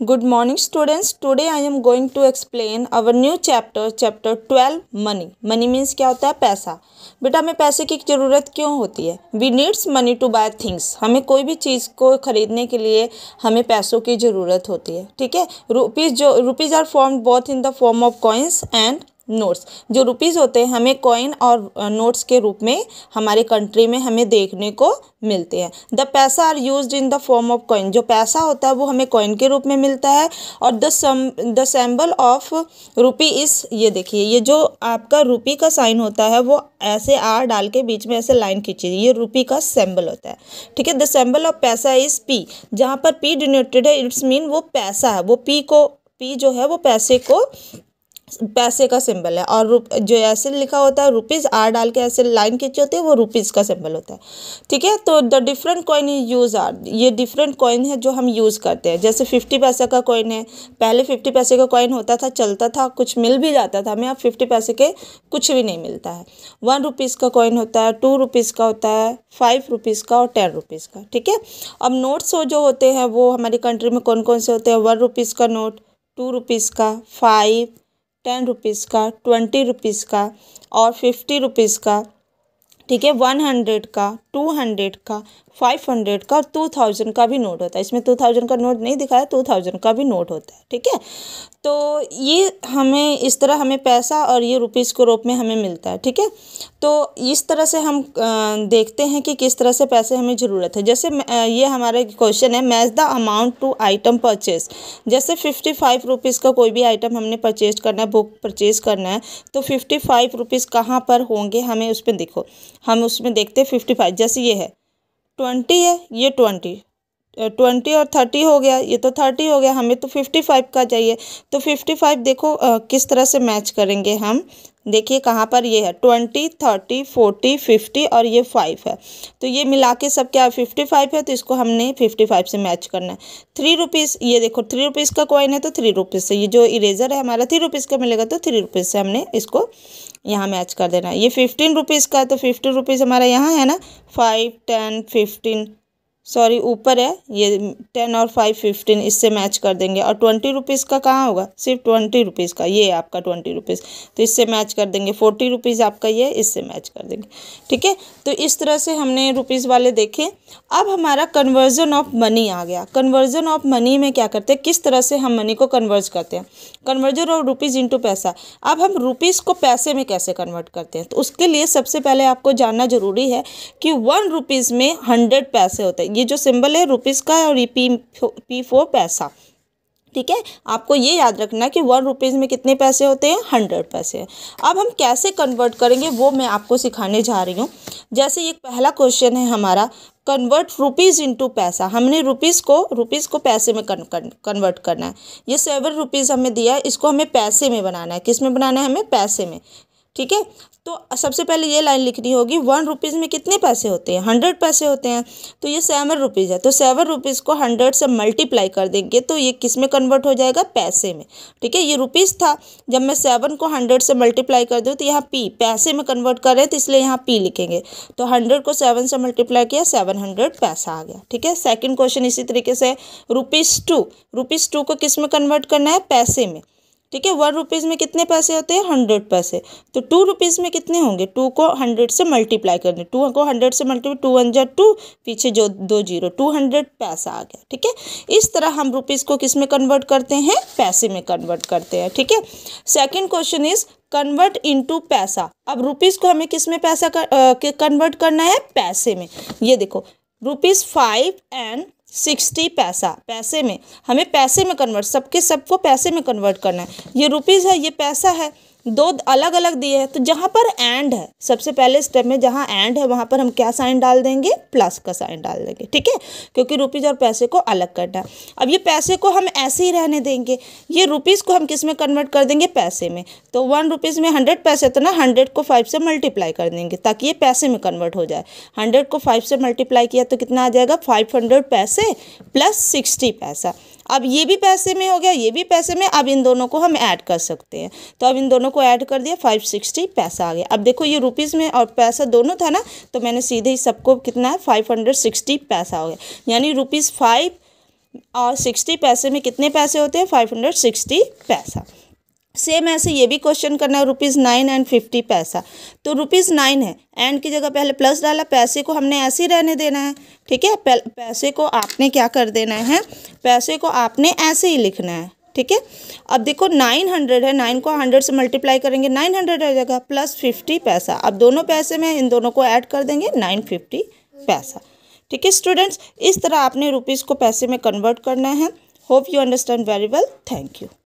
Good morning students today I am going to explain our new chapter chapter twelve money money means क्या होता है पैसा बेटा हमें पैसे की ज़रूरत क्यों होती है we needs money to buy things हमें कोई भी चीज़ को ख़रीदने के लिए हमें पैसों की ज़रूरत होती है ठीक है रुपीज़ जो rupees are form both in the form of coins and notes जो रुपीज़ होते हैं हमें कॉइन और नोट्स के रूप में हमारे कंट्री में हमें देखने को मिलते हैं the paisa are use in the form of coin जो पैसा होता है वो हमें कॉइन के रूप में मिलता है और the some the symbol of rupee is ये देखिए ये जो आपका रुपी का साइन होता है वो ऐसे आर डाल के बीच में ऐसे लाइन खींची ये रुपी का सैम्बल होता है ठीक है the symbol of paisa is P जहाँ पर पी डिनोटेड है इट्स मीन वो पैसा है वो पी को पी जो है वो पैसे को पैसे का सिंबल है और जो ऐसे लिखा होता है रुपीज़ आर डाल के ऐसे लाइन खींची होती है वो रुपीज़ का सिंबल होता है ठीक है तो the different coin use are ये डिफरेंट कॉइन है जो हम यूज़ करते हैं जैसे फिफ्टी पैसे का कॉइन है पहले फिफ्टी पैसे का कॉइन होता था चलता था कुछ मिल भी जाता था हमें अब फिफ्टी पैसे के कुछ भी नहीं मिलता है वन रुपीज़ का कॉइन होता है टू रुपीज़ का होता है फाइव रुपीज़ का और टेन रुपीज़ का ठीक है अब नोट्स जो होते हैं वो हमारी कंट्री में कौन कौन से होते हैं वन रुपीज़ का नोट टू रुपीज़ का फाइव टेन रुपीज़ का ट्वेंटी रुपीज़ का और फिफ्टी रुपीज़ का ठीक है वन हंड्रेड का टू हंड्रेड का फाइव हंड्रेड का और टू थाउजेंड का भी नोट होता है इसमें टू थाउजेंड का नोट नहीं दिखाया टू थाउजेंड का भी नोट होता है ठीक है तो ये हमें इस तरह हमें पैसा और ये रुपीज़ के रूप में हमें मिलता है ठीक है तो इस तरह से हम देखते हैं कि किस तरह से पैसे हमें ज़रूरत है जैसे ये हमारा क्वेश्चन है match the amount to item purchase जैसे फिफ्टी फाइव रुपीज़ का कोई भी आइटम हमने परचेज करना है बुक परचेज करना है तो फिफ्टी फाइव रुपीज़ कहाँ पर होंगे हमें उस पर देखो हम उसमें देखते हैं फिफ्टी फाइव जैसे ये है ट्वेंटी है ये ट्वेंटी ट्वेंटी और थर्टी हो गया ये तो थर्टी हो गया हमें तो फिफ्टी फाइव का चाहिए तो फिफ्टी फाइव देखो आ, किस तरह से मैच करेंगे हम देखिए कहाँ पर ये है ट्वेंटी थर्टी फोर्टी फिफ्टी और ये फाइव है तो ये मिला के सब क्या है फिफ्टी फाइव है तो इसको हमने फिफ्टी फाइव से मैच करना है थ्री रुपीज़ ये देखो थ्री रुपीज़ का कॉइन है तो थ्री रुपीज़ से ये जो इरेजर है हमारा थ्री रुपीज़ का मिलेगा तो थ्री रुपीज़ से हमने इसको यहाँ मैच कर देना है ये फिफ्टीन रुपीज़ का है तो फिफ्टीन रुपीज़ हमारा यहाँ है ना फाइव टेन फिफ्टीन सॉरी ऊपर है ये टेन और फाइव फिफ्टीन इससे मैच कर देंगे और ट्वेंटी रुपीज़ का कहाँ होगा सिर्फ ट्वेंटी रुपीज़ का ये आपका ट्वेंटी रुपीज़ तो इससे मैच कर देंगे फोर्टी रुपीज़ आपका ये इससे मैच कर देंगे ठीक है तो इस तरह से हमने रुपीज़ वाले देखे अब हमारा कन्वर्जन ऑफ मनी आ गया कन्वर्जन ऑफ मनी में क्या करते हैं किस तरह से हम मनी को कन्वर्ज करते हैं कन्वर्जन ऑफ रुपीज़ इंटू पैसा अब हम रुपीज़ को पैसे में कैसे कन्वर्ट करते हैं तो उसके लिए सबसे पहले आपको जानना ज़रूरी है कि वन रुपीज़ में हंड्रेड पैसे होते हैं ये ये जो सिंबल है रुपीस का है और ये पी पी फोर पैसा ठीक है आपको ये याद रखना कि वन रुपीज़ में कितने पैसे होते हैं हंड्रेड पैसे है। अब हम कैसे कन्वर्ट करेंगे वो मैं आपको सिखाने जा रही हूँ जैसे ये पहला क्वेश्चन है हमारा कन्वर्ट रुपीज़ इंटू पैसा हमने रुपीज़ को रुपीज़ को पैसे में कन, कन, कन्वर्ट करना है ये सेवन रुपीज़ हमें दिया है इसको हमें पैसे में बनाना है किस में बनाना है हमें पैसे में ठीक है तो सबसे पहले ये लाइन लिखनी होगी वन रुपीज़ में कितने पैसे होते हैं हंड्रेड पैसे होते हैं तो ये सेवन रुपीज़ है तो सेवन रुपीज़ को हंड्रेड से मल्टीप्लाई कर देंगे तो ये किस में कन्वर्ट हो जाएगा पैसे में ठीक है ये रुपीज़ था जब मैं सेवन को हंड्रेड से मल्टीप्लाई कर दूँ तो यहाँ पी पैसे में कन्वर्ट कर रहे हैं तो इसलिए यहाँ पी लिखेंगे तो हंड्रेड को सेवन से मल्टीप्लाई किया सेवन हंड्रेड पैसा आ गया ठीक है सेकेंड क्वेश्चन इसी तरीके से रुपीज़ टू रुपीज़ टू को किस में कन्वर्ट करना है पैसे में ठीक है वन रुपीज़ में कितने पैसे होते हैं हंड्रेड पैसे तो टू रुपीज़ में कितने होंगे टू को हंड्रेड से मल्टीप्लाई करने टू को हंड्रेड से मल्टीप्लाई टू वन टू पीछे जो दो जीरो टू हंड्रेड पैसा आ गया ठीक है इस तरह हम रुपीज़ को किस में कन्वर्ट करते हैं पैसे में कन्वर्ट करते हैं ठीक है second question is convert into paisa अब रुपीज़ को हमें किस में पैसा कन्वर्ट कर, करना है पैसे में ये देखो रुपीज़ फाइव एंड सिक्सटी पैसा पैसे में हमें पैसे में कन्वर्ट सबके सबको पैसे में कन्वर्ट करना है ये रुपीज़ है ये पैसा है दो अलग अलग दिए हैं तो जहाँ पर एंड है सबसे पहले स्टेप में जहाँ एंड है वहाँ पर हम क्या साइन डाल देंगे प्लस का साइन डाल देंगे ठीक है क्योंकि रुपीज़ और पैसे को अलग करना है अब ये पैसे को हम ऐसे ही रहने देंगे ये रुपीज़ को हम किस में कन्वर्ट कर देंगे पैसे में तो वन रुपीज़ में हंड्रेड पैसे तो ना हंड्रेड को फाइव से मल्टीप्लाई कर देंगे ताकि ये पैसे में कन्वर्ट हो जाए हंड्रेड को फाइव से मल्टीप्लाई किया तो कितना आ जाएगा फाइव हंड्रेड पैसे प्लस सिक्सटी पैसा अब ये भी पैसे में हो गया ये भी पैसे में अब इन दोनों को हम ऐड कर सकते हैं तो अब इन दोनों को ऐड कर दिया फाइव सिक्सटी पैसा आ गया अब देखो ये रुपीज़ में और पैसा दोनों था ना तो मैंने सीधे ही सबको कितना है फाइव हंड्रेड सिक्सटी पैसा हो गया यानी रुपीज़ फाइव और सिक्सटी पैसे में कितने पैसे होते हैं फाइव हंड्रेड सिक्सटी पैसा सेम ऐसे ये भी क्वेश्चन करना है रुपीज़ नाइन एंड फिफ्टी पैसा तो रुपीज़ नाइन है एंड की जगह पहले प्लस डाला पैसे को हमने ऐसे ही रहने देना है ठीक है पैसे को आपने क्या कर देना है पैसे को आपने ऐसे ही लिखना है ठीक है अब देखो नाइन हंड्रेड है नाइन को हंड्रेड से मल्टीप्लाई करेंगे नाइन हंड्रेड रह जाएगा प्लस फिफ्टी पैसा अब दोनों पैसे में इन दोनों को ऐड कर देंगे नाइन फिफ्टी पैसा ठीक है स्टूडेंट्स इस तरह आपने रुपीज़ को पैसे में कन्वर्ट करना है hope you understand very well thank you